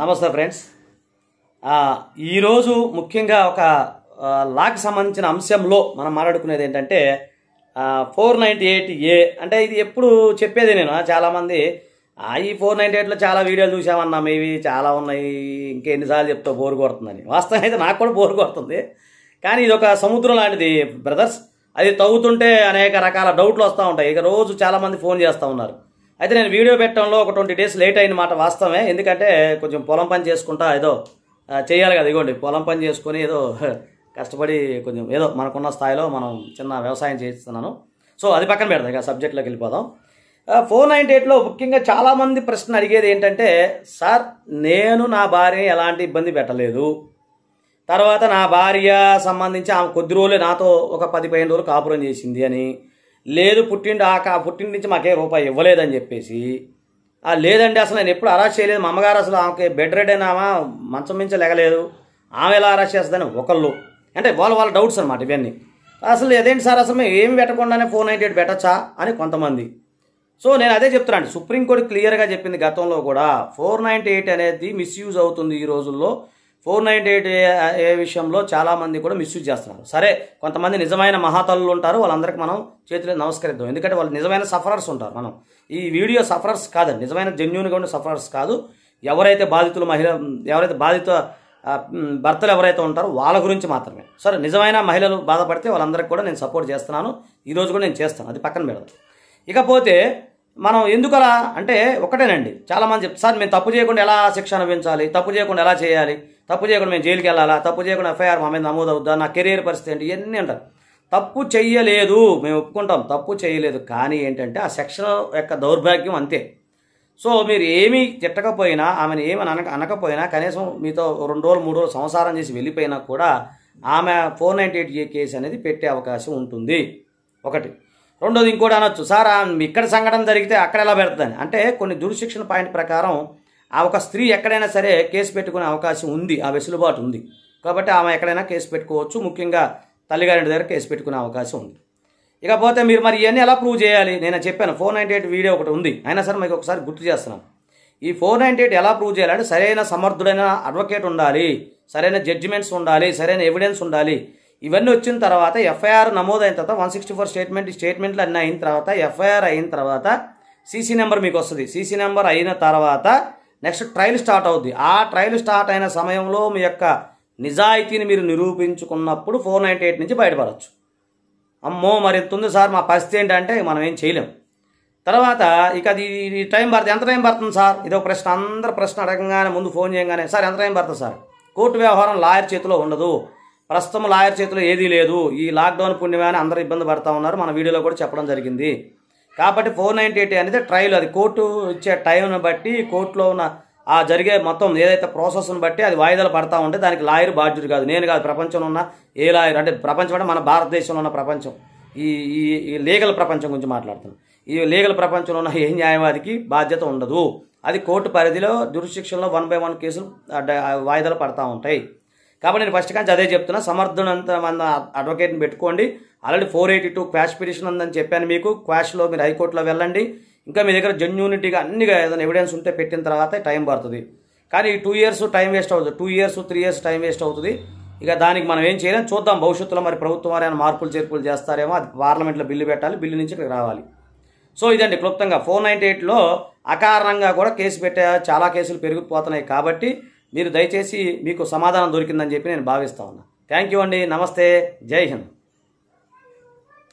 నమస్తే ఫ్రెండ్స్ ఈరోజు ముఖ్యంగా ఒక లాకి సంబంధించిన అంశంలో మనం మాట్లాడుకునేది ఏంటంటే ఫోర్ నైంటీ ఎయిట్ ఏ అంటే ఇది ఎప్పుడు చెప్పేది నేను చాలామంది ఈ ఫోర్ నైంటీ ఎయిట్లో చాలా వీడియోలు చూసామన్నా ఇవి చాలా ఉన్నాయి ఇంకెన్నిసార్లు చెప్తా బోర్ కొడుతుందని వాస్తవం అయితే నాకు కూడా బోర్ కొడుతుంది కానీ ఇది ఒక సముద్రం లాంటిది బ్రదర్స్ అది తవ్వుతుంటే అనేక రకాల డౌట్లు వస్తూ ఉంటాయి ఇక రోజు చాలామంది ఫోన్ చేస్తూ ఉన్నారు అయితే నేను వీడియో పెట్టడంలో ఒక ట్వంటీ డేస్ లేట్ అయిన మాట వాస్తవమే ఎందుకంటే కొంచెం పొలం పని చేసుకుంటా ఏదో చేయాలి కదా ఇదిగోండి పొలం పని చేసుకొని ఏదో కష్టపడి కొంచెం ఏదో మనకున్న స్థాయిలో మనం చిన్న వ్యవసాయం చేస్తున్నాను సో అది పక్కన పెడతాయి కదా సబ్జెక్ట్లోకి వెళ్ళిపోదాం ఫోర్ నైంటీ ఎయిట్లో ముఖ్యంగా చాలామంది ప్రశ్న అడిగేది ఏంటంటే సార్ నేను నా భార్యని ఎలాంటి ఇబ్బంది పెట్టలేదు తర్వాత నా భార్య సంబంధించి ఆమె కొద్ది రోజులే నాతో ఒక పది పదిహేను రోజులు కాపురం చేసింది అని లేదు పుట్టిండు ఆ పుట్టింటి నుంచి మాకే రూపాయి ఇవ్వలేదని చెప్పేసి ఆ లేదండి అసలు నేను ఎప్పుడు అరెస్ట్ చేయలేదు మా అమ్మగారు అసలు ఆమెకి బెడ్ రెడ్ అయినా ఆమె మంచం మించి లెగలేదు ఆమె ఎలా అరెస్ట్ చేస్తుందని ఒకళ్ళు అంటే వాళ్ళ వాళ్ళ డౌట్స్ అనమాట ఇవన్నీ అసలు ఏదేంటి సార్ అసలు మేము ఏం పెట్టకుండానే ఫోర్ నైంటీ ఎయిట్ పెట్టచ్చా అని కొంతమంది సో నేను అదే చెప్తున్నాను సుప్రీంకోర్టు క్లియర్గా చెప్పింది గతంలో కూడా ఫోర్ నైంటీ ఎయిట్ అనేది మిస్యూజ్ అవుతుంది ఈ రోజుల్లో ఫోర్ నైంటీ ఎయిట్ ఏ విషయంలో చాలామంది కూడా మిస్యూజ్ చేస్తున్నారు సరే కొంతమంది నిజమైన మహాతల్లు ఉంటారు వాళ్ళందరికీ మనం చేతిలో నమస్కరిద్దాం ఎందుకంటే వాళ్ళు నిజమైన సఫరర్స్ ఉంటారు మనం ఈ వీడియో సఫరర్స్ కాదండి నిజమైన జెన్యున్గా ఉండే సఫరర్స్ కాదు ఎవరైతే బాధితులు మహిళ ఎవరైతే బాధిత భర్తలు ఎవరైతే ఉంటారో వాళ్ళ గురించి మాత్రమే సరే నిజమైన మహిళలు బాధపడితే వాళ్ళందరికీ కూడా నేను సపోర్ట్ చేస్తున్నాను ఈరోజు కూడా నేను చేస్తాను అది పక్కన పెడదు ఇకపోతే మనం ఎందుకలా అంటే ఒకటేనండి చాలామంది చెప్తారు సార్ మేము తప్పు చేయకుండా ఎలా శిక్ష అనుభవించాలి తప్పు చేయకుండా ఎలా చేయాలి తప్పు చేయకుండా మేము జైలుకి వెళ్ళాలా తప్పు చేయకుండా ఎఫ్ఐఆర్ మా మీద నమోదు అవుద్దా నా కెరీర్ పరిస్థితి ఏంటి ఇవన్నీ అంటారు తప్పు చేయలేదు మేము ఒప్పుకుంటాం తప్పు చేయలేదు కానీ ఏంటంటే ఆ సెక్షన్ యొక్క దౌర్భాగ్యం అంతే సో మీరు ఏమీ తిట్టకపోయినా ఆమెను ఏమని అనక అనకపోయినా కనీసం మీతో రెండు రోజులు మూడు రోజులు సంసారం చేసి వెళ్ళిపోయినా కూడా ఆమె four ninety eight A case అనేది పెట్టే అవకాశం ఉంటుంది ఒకటి రెండోది ఇంకోటి అనొచ్చు సార్ ఇక్కడ సంఘటన జరిగితే అక్కడ ఎలా పెడుతుందని అంటే కొన్ని దురశిక్షణ పాయింట్ ప్రకారం ఆ ఒక స్త్రీ ఎక్కడైనా సరే కేసు పెట్టుకునే అవకాశం ఉంది ఆ వెసులుబాటు ఉంది కాబట్టి ఆమె ఎక్కడైనా కేసు పెట్టుకోవచ్చు ముఖ్యంగా తల్లిగారింటి దగ్గర కేసు పెట్టుకునే అవకాశం ఉంది ఇకపోతే మీరు మరి ఇవన్నీ ఎలా ప్రూవ్ చేయాలి నేను చెప్పాను ఫోర్ నైంటీ ఎయిట్ వీడియో ఒకటి ఉంది అయినా సరే మీకు ఒకసారి గుర్తు చేస్తున్నాం ఈ ఫోర్ నైంటీ ఎయిట్ ఎలా ప్రూవ్ చేయాలంటే సరైన సమర్థుడైన అడ్వకేట్ ఉండాలి సరైన జడ్జిమెంట్స్ ఉండాలి సరైన ఎవిడెన్స్ ఉండాలి ఇవన్నీ వచ్చిన తర్వాత ఎఫ్ఐఆర్ నమోదైన తర్వాత వన్ సిక్స్టీ ఫోర్ స్టేట్మెంట్ స్టేట్మెంట్లు అన్నీ అయిన తర్వాత ఎఫ్ఐఆర్ అయిన తర్వాత సీసీ నెంబర్ మీకు వస్తుంది సీసీ నెంబర్ అయిన తర్వాత నెక్స్ట్ ట్రయల్ స్టార్ట్ అవుద్ది ఆ ట్రయల్ స్టార్ట్ అయిన సమయంలో మీ యొక్క నిజాయితీని మీరు నిరూపించుకున్నప్పుడు ఫోర్ నైంటీ ఎయిట్ నుంచి బయటపడవచ్చు అమ్మో మరి ఎంత సార్ మా పరిస్థితి ఏంటంటే మనం ఏం చేయలేం తర్వాత ఇక అది ఈ టైం పడుతుంది ఎంత టైం పడుతుంది సార్ ఇదో ప్రశ్న అందరు ప్రశ్న అడగంగానే ముందు ఫోన్ చేయగానే సార్ ఎంత టైం పడుతుంది సార్ కోర్టు వ్యవహారం లాయర్ చేతిలో ఉండదు ప్రస్తుతం లాయర్ చేతిలో ఏదీ లేదు ఈ లాక్డౌన్ పుణ్యమే అందరూ ఇబ్బంది పడతా ఉన్నారు మన వీడియోలో కూడా చెప్పడం జరిగింది కాబట్టి ఫోర్ నైంటీ ఎయిట్ అనేది ట్రయల్ అది కోర్టు ఇచ్చే టైంను బట్టి కోర్టులో ఉన్న ఆ జరిగే మొత్తం ఏదైతే ప్రాసెస్ని బట్టి అది వాయిదాలు పడతా ఉంటే దానికి లాయర్ బాధ్యుడు కాదు నేను కాదు ప్రపంచంలో ఉన్న ఏ లాయర్ అంటే ప్రపంచం అంటే మన భారతదేశంలో ఉన్న ప్రపంచం ఈ ఈ లీగల్ ప్రపంచం గురించి మాట్లాడుతున్నాను ఈ లీగల్ ప్రపంచంలో ఉన్న ఏ న్యాయవాదికి బాధ్యత ఉండదు అది కోర్టు పరిధిలో దురుశిక్షణలో వన్ బై వన్ కేసులు వాయిదాలు పడతా ఉంటాయి కాబట్టి నేను ఫస్ట్ కానీ అదే చెప్తున్నా సమర్థునంత మన అడ్వకేట్ని పెట్టుకోండి already four eighty two quash petition ఉందని చెప్పాను మీకు క్వాష్లో మీరు హైకోర్టులో వెళ్ళండి ఇంకా మీ దగ్గర జెన్యూనిటీగా అన్నిగా ఏదైనా ఎవిడెన్స్ ఉంటే పెట్టిన తర్వాత టైం పడుతుంది కానీ టూ ఇయర్స్ టైం వేస్ట్ అవుతుంది two years three years time waste అవుతుంది ఇక దానికి మనం ఏం చేయలేం చూద్దాం భవిష్యత్తులో మరి ప్రభుత్వం వారు మార్పులు చేర్పులు చేస్తారేమో అది పార్లమెంట్లో బిల్లు పెట్టాలి బిల్లు నుంచి ఇక్కడికి రావాలి సో ఇదండి క్లుప్తంగా ఫోర్ నైంటీ ఎయిట్లో అకారణంగా కూడా కేసు పెట్టే చాలా కేసులు పెరిగిపోతున్నాయి కాబట్టి మీరు దయచేసి మీకు సమాధానం దొరికిందని చెప్పి నేను భావిస్తా ఉన్నా థ్యాంక్ యూ అండి నమస్తే జై హింద్